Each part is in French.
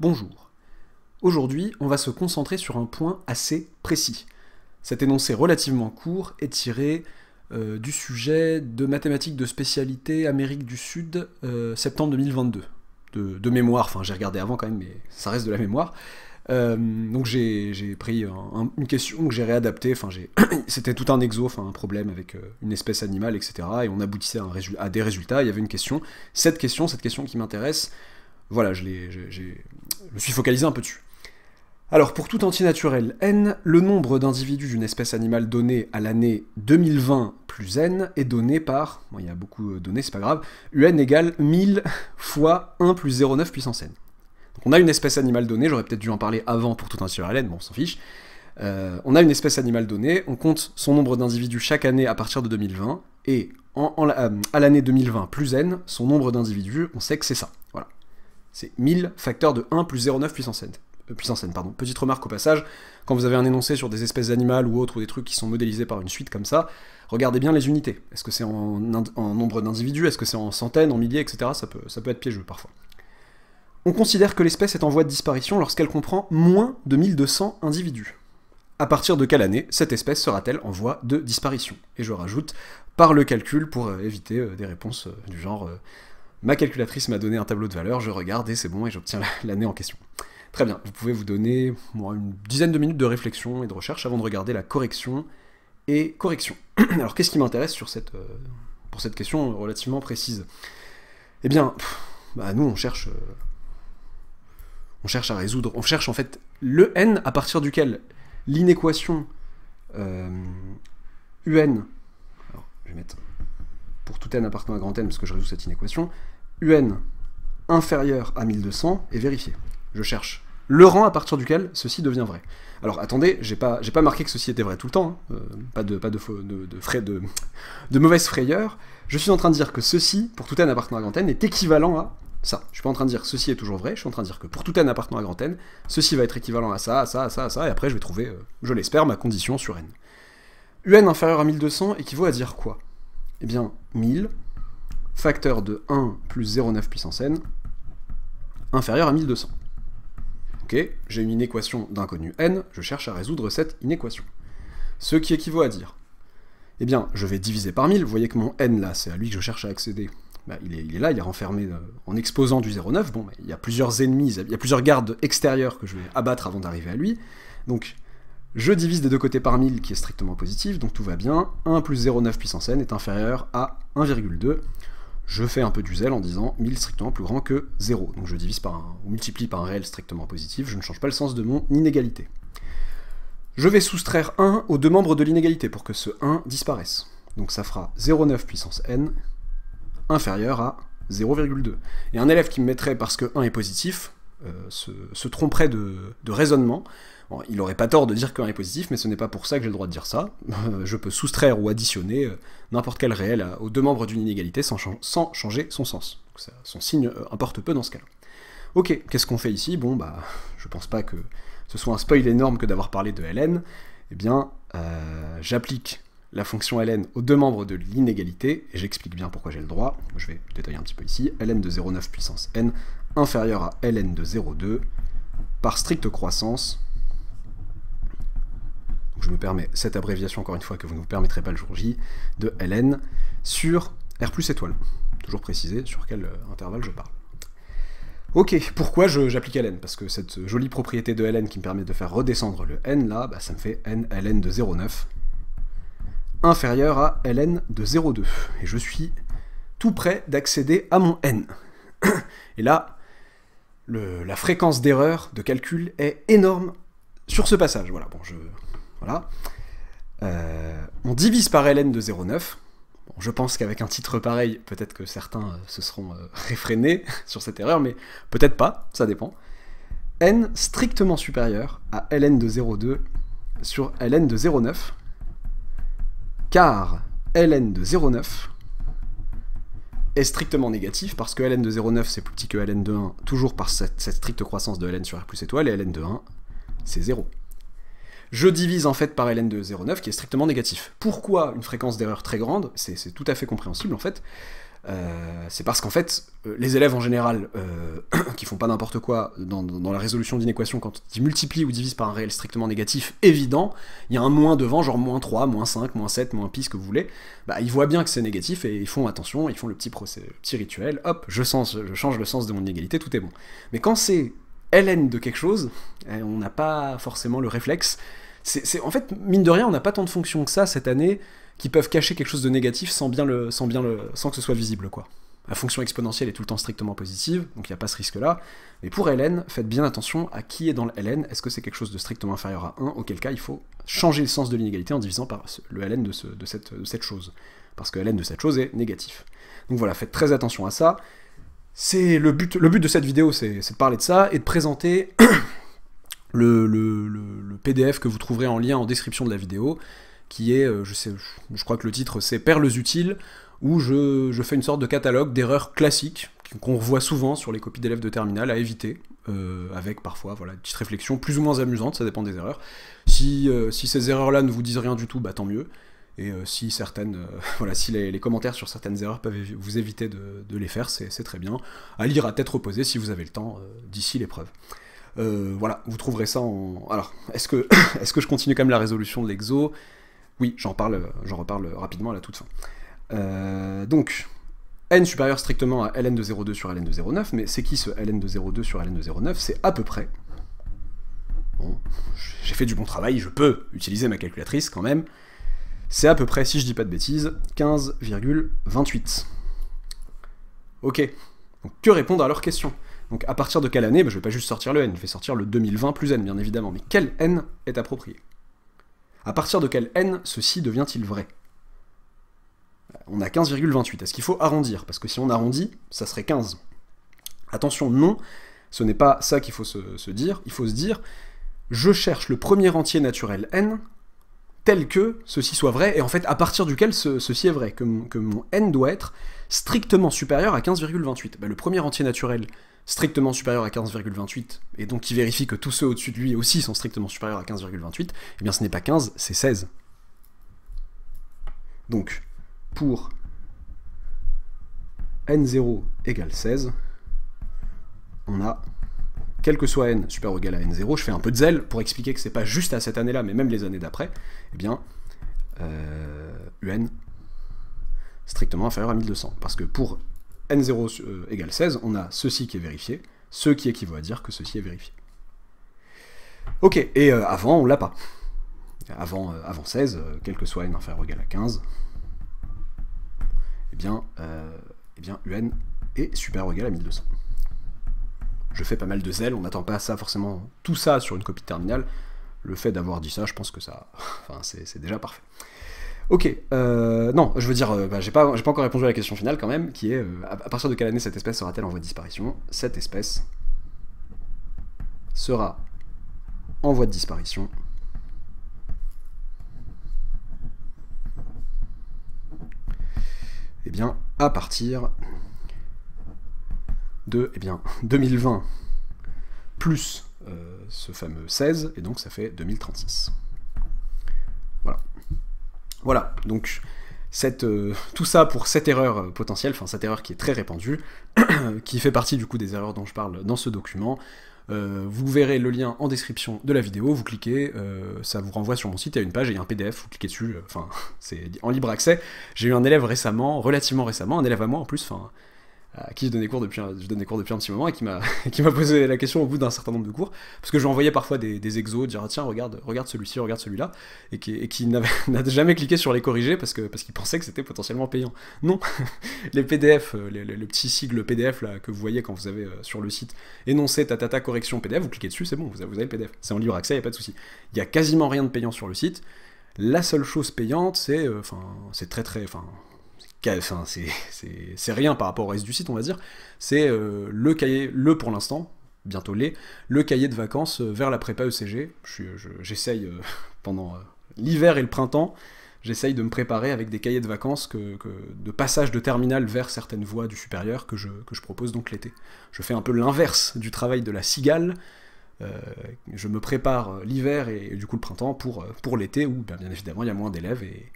Bonjour. Aujourd'hui, on va se concentrer sur un point assez précis. Cet énoncé relativement court est tiré euh, du sujet de mathématiques de spécialité Amérique du Sud, euh, septembre 2022. De, mémoire, enfin j'ai regardé avant quand même, mais ça reste de la mémoire. Euh, donc j'ai pris une question que j'ai réadaptée, enfin c'était tout un exo, enfin un problème avec une espèce animale, etc. Et on aboutissait à, à des résultats, il y avait une question. Cette question, cette question qui m'intéresse, voilà, je, je me suis focalisé un peu dessus. Alors, pour tout antinaturel n, le nombre d'individus d'une espèce animale donnée à l'année 2020 plus n est donné par, bon, il y a beaucoup de données, c'est pas grave, un égale 1000 fois 1 plus 0,9 puissance n. Donc on a une espèce animale donnée, j'aurais peut-être dû en parler avant pour tout antinaturel n, bon, on s'en fiche. Euh, on a une espèce animale donnée, on compte son nombre d'individus chaque année à partir de 2020, et euh, à l'année 2020 plus n, son nombre d'individus, on sait que c'est ça. Voilà. C'est 1000 facteurs de 1 plus 0,9 puissance n. Euh, puissance pardon. Petite remarque au passage, quand vous avez un énoncé sur des espèces animales ou autres, ou des trucs qui sont modélisés par une suite comme ça, regardez bien les unités. Est-ce que c'est en, nombre d'individus, est-ce que c'est en centaines, en milliers, etc. Ça peut, ça peut être piégeux parfois. On considère que l'espèce est en voie de disparition lorsqu'elle comprend moins de 1200 individus. À partir de quelle année cette espèce sera-t-elle en voie de disparition Et je rajoute par le calcul pour euh, éviter euh, des réponses du genre Ma calculatrice m'a donné un tableau de valeur, je regarde et c'est bon et j'obtiens l'année en question. Très bien, vous pouvez vous donner une dizaine de minutes de réflexion et de recherche avant de regarder la correction et correction. Alors qu'est-ce qui m'intéresse sur cette, euh, pour cette question relativement précise Eh bien, bah, nous on cherche, euh, on cherche à résoudre, on cherche en fait le n à partir duquel l'inéquation un, euh, alors je vais mettre pour tout n appartenant à grand n parce que je résous cette inéquation, UN inférieur à 1200 est vérifié. Je cherche le rang à partir duquel ceci devient vrai. Alors attendez, j'ai pas, pas marqué que ceci était vrai tout le temps, hein. euh, pas, de, pas de, frais, de, de mauvaise frayeur. Je suis en train de dire que ceci, pour tout n appartenant à grand n, est équivalent à ça. Je suis pas en train de dire ceci est toujours vrai, je suis en train de dire que pour tout n appartenant à grand n, ceci va être équivalent à ça, à ça, à ça, à ça, et après je vais trouver, euh, je l'espère, ma condition sur n. un inférieur à 1200 équivaut à dire quoi Eh bien, 1000 facteur de 1 plus 0,9 puissance n inférieur à 1200. Ok, j'ai une équation d'inconnu n, je cherche à résoudre cette inéquation. Ce qui équivaut à dire, eh bien, je vais diviser par 1000, vous voyez que mon n là, c'est à lui que je cherche à accéder, bah, il, est, là, il est renfermé euh, en exposant du 0,9, bon, bah, il y a plusieurs ennemis, il y a plusieurs gardes extérieurs que je vais abattre avant d'arriver à lui, donc je divise des deux côtés par 1000 qui est strictement positif, donc tout va bien, 1 plus 0,9 puissance n est inférieur à 1,2, je fais un peu du zèle en disant 1000 strictement plus grand que 0. Donc je divise par un, ou multiplie par un réel strictement positif, je ne change pas le sens de mon inégalité. Je vais soustraire 1 aux deux membres de l'inégalité pour que ce 1 disparaisse. Donc ça fera 0,9 puissance n inférieur à 0,2. Et un élève qui me mettrait parce que 1 est positif euh, se, tromperait de raisonnement il n'aurait pas tort de dire qu'un est positif, mais ce n'est pas pour ça que j'ai le droit de dire ça. Euh, je peux soustraire ou additionner euh, n'importe quel réel aux deux membres d'une inégalité sans, changer son sens. ça, son signe euh, importe peu dans ce cas-là. Ok, qu'est-ce qu'on fait ici Bon, bah, je pense pas que ce soit un spoil énorme que d'avoir parlé de ln. Eh bien, j'applique la fonction ln aux deux membres de l'inégalité, et j'explique bien pourquoi j'ai le droit. Je vais détailler un petit peu ici. ln de 0,9 puissance n inférieur à ln de 0,2 par stricte croissance je me permets cette abréviation encore une fois que vous ne vous permettrez pas le jour J, de ln sur R plus étoile. Toujours préciser sur quel euh, intervalle je parle. Ok, pourquoi j'applique ln Parce que cette jolie propriété de ln qui me permet de faire redescendre le n là, bah, ça me fait n ln de 0,9 inférieur à ln de 0,2. Et je suis tout près d'accéder à mon n. Et là, la fréquence d'erreur de calcul est énorme sur ce passage. Voilà, bon, je euh, on divise par ln de 0,9. je pense qu'avec un titre pareil, peut-être que certains euh, se seront euh, réfrénés sur cette erreur, mais peut-être pas, ça dépend. n strictement supérieur à ln de 0,2 sur ln de 0,9, car ln de 0,9 est strictement négatif, parce que ln de 0,9 c'est plus petit que ln de 1, toujours par cette, cette, stricte croissance de ln sur r plus étoile, et ln de 1 c'est 0 je divise en fait par ln de 0,9 qui est strictement négatif. Pourquoi une fréquence d'erreur très grande C'est tout à fait compréhensible en fait. Euh, c'est parce qu'en fait, euh, les élèves en général, euh, qui font pas n'importe quoi dans, la résolution d'une équation, quand ils multiplient ou divisent par un réel strictement négatif, évident, il y a un moins devant, genre moins 3, moins 5, moins 7, moins pi, ce que vous voulez, bah, ils voient bien que c'est négatif et ils font attention, ils font le petit, procès, rituel, hop, je, sens, je change le sens de mon inégalité, tout est bon. Mais quand c'est ln de quelque chose, on n'a pas forcément le réflexe. C'est, en fait, mine de rien, on n'a pas tant de fonctions que ça cette année qui peuvent cacher quelque chose de négatif sans bien le, sans bien que ce soit visible, quoi. La fonction exponentielle est tout le temps strictement positive, donc il n'y a pas ce risque-là. Mais pour ln, faites bien attention à qui est dans le ln. Est-ce que c'est quelque chose de strictement inférieur à 1 Auquel cas, il faut changer le sens de l'inégalité en divisant par le ln de, cette, de cette chose. Parce que ln de cette chose est négatif. Donc voilà, faites très attention à ça c'est le but, le but de cette vidéo, c'est de parler de ça et de présenter le, PDF que vous trouverez en lien en description de la vidéo, qui est, euh, je, sais, je crois que le titre c'est Perles utiles, où je, fais une sorte de catalogue d'erreurs classiques qu'on revoit souvent sur les copies d'élèves de terminale à éviter, euh, avec parfois voilà, des petites réflexions plus ou moins amusantes, ça dépend des erreurs. Si, euh, si ces erreurs-là ne vous disent rien du tout, bah tant mieux. Et euh, si certaines, euh, voilà, si les, commentaires sur certaines erreurs peuvent vous éviter de, les faire, c'est très bien. À lire à tête reposée si vous avez le temps euh, d'ici l'épreuve. voilà, vous trouverez ça en. Alors, est-ce que, est que je continue quand même la résolution de l'exo Oui, j'en parle, j'en reparle rapidement à la toute fin. donc, n supérieur strictement à ln de 0,2 sur ln de 0,9, mais c'est qui ce ln de 0,2 sur ln de 0,9 C'est à peu près. Bon, j'ai fait du bon travail, je peux utiliser ma calculatrice quand même c'est à peu près, si je dis pas de bêtises, 15,28. Ok. Donc que répondre à leur question Donc à partir de quelle année Je bah, Je vais pas juste sortir le N, je vais sortir le 2020 plus N, bien évidemment. Mais quel N est approprié À partir de quel N ceci devient-il vrai On a 15,28. Est-ce qu'il faut arrondir Parce que si on arrondit, ça serait 15. Attention, non, ce n'est pas ça qu'il faut se dire. Il faut se dire, je cherche le premier entier naturel N tel que ceci soit vrai, et en fait à partir duquel ceci est vrai, que mon, n doit être strictement supérieur à 15,28. Bah, le premier entier naturel strictement supérieur à 15,28, et donc qui vérifie que tous ceux au-dessus de lui aussi sont strictement supérieurs à 15,28, eh bien ce n'est pas 15, c'est 16. Donc, pour n0 égale 16, on a quel que soit n, super égal à n0, je fais un peu de zèle pour expliquer que c'est pas juste à cette année-là, mais même les années d'après, eh bien, un euh, strictement inférieur à 1200. Parce que pour n0 euh, égale 16, on a ceci qui est vérifié, ce qui équivaut à dire que ceci est vérifié. Ok, et euh, avant, on l'a pas. Avant, avant 16, quel que soit n inférieur ou égal à 15, eh bien, eh bien un est super ou égal à 1200 je fais pas mal de zèle, on n'attend pas ça forcément tout ça sur une copie de terminale. Le fait d'avoir dit ça, je pense que ça, enfin, c'est déjà parfait. Ok, euh, non, je veux dire, euh, bah, j'ai pas, encore répondu à la question finale quand même, qui est euh, à, partir de quelle année cette espèce sera-t-elle en voie de disparition Cette espèce sera en voie de disparition eh bien, à partir de eh bien, 2020 plus euh, ce fameux 16, et donc ça fait 2036. Voilà. Voilà, donc cette, euh, tout ça pour cette erreur potentielle, enfin cette erreur qui est très répandue, qui fait partie du coup des erreurs dont je parle dans ce document. Euh, vous verrez le lien en description de la vidéo, vous cliquez, ça vous renvoie sur mon site, il y a une page et il y a un PDF, vous cliquez dessus, enfin, c'est en libre accès. J'ai eu un élève récemment, relativement récemment, un élève à moi en plus, enfin, euh, à qui je donnais cours depuis un, cours depuis un petit moment et qui m'a qui m'a posé la question au bout d'un certain nombre de cours parce que je lui envoyais parfois des, exos dire ah, tiens regarde celui-ci regarde celui-là et qui n'a jamais cliqué sur les corriger parce que parce qu'il pensait que c'était potentiellement payant non les PDF euh, le petit sigle PDF que vous voyez quand vous avez euh, sur le site énoncé tatata correction PDF vous cliquez dessus c'est bon vous avez, le PDF c'est en libre accès il y a pas de souci il n'y a quasiment rien de payant sur le site la seule chose payante c'est enfin c'est très très enfin Enfin, c'est rien par rapport au reste du site, on va dire. C'est euh, le cahier, le pour l'instant, bientôt les, le cahier de vacances euh, vers la prépa ECG. J'essaye je, euh, pendant l'hiver et le printemps, j'essaye de me préparer avec des cahiers de vacances que, de passage de terminal vers certaines voies du supérieur que je, que je propose donc l'été. Je fais un peu l'inverse du travail de la cigale. je me prépare l'hiver et, du coup le printemps pour, pour l'été où bien, bien évidemment il y a moins d'élèves et,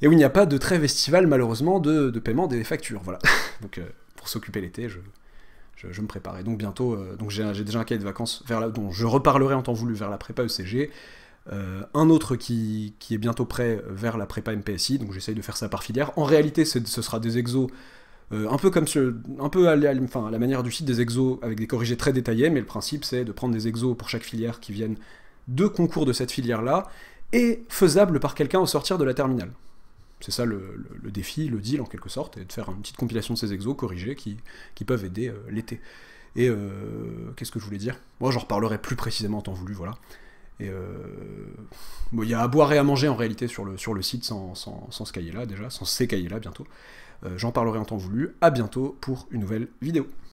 et où il n'y a pas de très festival malheureusement, de, paiement des factures. Voilà. donc, euh, pour s'occuper l'été, je, me préparais. Donc, bientôt, euh, donc j'ai déjà un cahier de vacances vers dont je reparlerai en temps voulu vers la prépa ECG. Euh, un autre qui, est bientôt prêt vers la prépa MPSI, donc j'essaye de faire ça par filière. En réalité, ce sera des exos un peu comme ce, un peu à à la manière du site des exos avec des corrigés très détaillés, mais le principe c'est de prendre des exos pour chaque filière qui viennent de concours de cette filière-là et faisable par quelqu'un au sortir de la terminale. C'est ça le, défi, le deal en quelque sorte, et de faire une petite compilation de ces exos corrigés qui, peuvent aider euh, l'été. Et euh, qu'est-ce que je voulais dire Moi j'en reparlerai plus précisément en temps voulu, voilà. Et euh, il euh, y a à boire et à manger en réalité sur le, sur le site sans, sans, sans ce cahier là déjà, sans ces cahiers là bientôt. j'en parlerai en temps voulu. À bientôt pour une nouvelle vidéo.